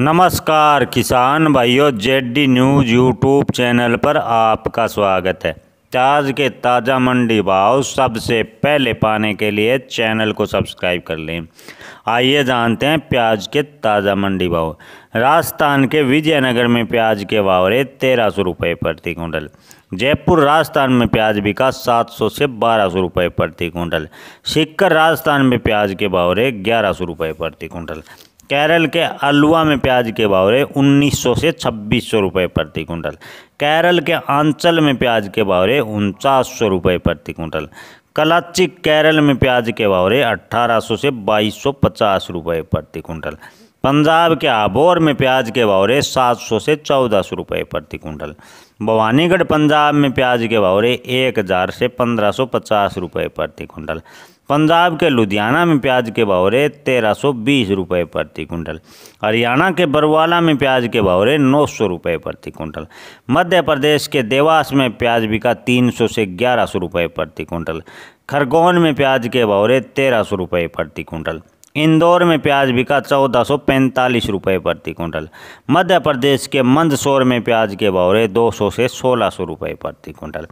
नमस्कार किसान भाइयों जेडी न्यूज़ यूट्यूब चैनल पर आपका स्वागत है प्याज के ताज़ा मंडी भाव सबसे पहले पाने के लिए चैनल को सब्सक्राइब कर लें आइए जानते हैं प्याज के ताज़ा मंडी भाव राजस्थान के विजयनगर में प्याज के भाव रहे तेरह सौ रुपये प्रति कुंटल जयपुर राजस्थान में प्याज बिका सात सौ से बारह सौ रुपये प्रति कुंटल सिक्कर राजस्थान में प्याज के भाव रहे ग्यारह सौ रुपये प्रति कुंटल केरल के अलवा में प्याज के भाव रहे 1900 से 2600 रुपए प्रति कुंटल केरल के आंचल में प्याज के भाव रहे उनचास सौ रुपये प्रति कुंटल कलाची केरल में प्याज के भाव रहे 1800 से 2250 रुपए प्रति कुंटल पंजाब के आबोर में प्याज के भाव रहे सात सौ से चौदह सौ रुपये प्रति कुंटल भवानीगढ़ पंजाब में प्याज के भाव रहे एक हज़ार से पंद्रह सौ पचास रुपये प्रति कुंटल पंजाब के लुधियाना में प्याज के भाव रहे तेरह सौ बीस रुपये प्रति कुंटल हरियाणा के बरवाला में प्याज के भाव रहे नौ सौ रुपये प्रति कुंटल मध्य प्रदेश के देवास में प्याज बिका तीन सौ से ग्यारह सौ रुपये प्रति कुंटल खरगोन में प्याज के भाव रहे तेरह सौ रुपये प्रति कुंटल इंदौर में प्याज बिका चौदह सौ पैंतालीस रुपये प्रति कुंटल मध्य प्रदेश के मंदसौर में प्याज के भाव रहे दो सौ से सोलह सौ रुपये प्रति कुंटल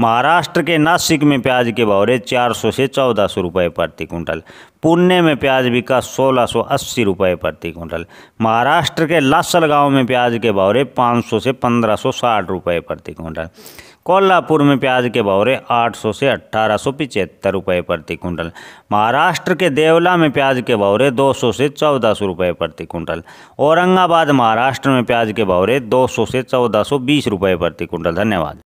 महाराष्ट्र के नासिक में प्याज के भाव रहे चार सौ से चौदह सौ रुपये प्रति कुंटल पुणे में प्याज बिका सोलह सौ अस्सी रुपये प्रति कुंटल महाराष्ट्र के लासल गांव में प्याज के भाव रहे पाँच सौ से पंद्रह सौ साठ रुपये प्रति कुंटल कोल्हापुर में प्याज के भाव रहे आठ सौ से अट्ठारह सौ पिचहत्तर रुपये प्रति कुंटल महाराष्ट्र के देवला में प्याज के भाव रहे दो सौ से चौदह सौ रुपये प्रति कुंटल औरंगाबाद महाराष्ट्र में प्याज के भाव रहे दो सौ से चौदह सौ बीस रुपये प्रति कुंटल धन्यवाद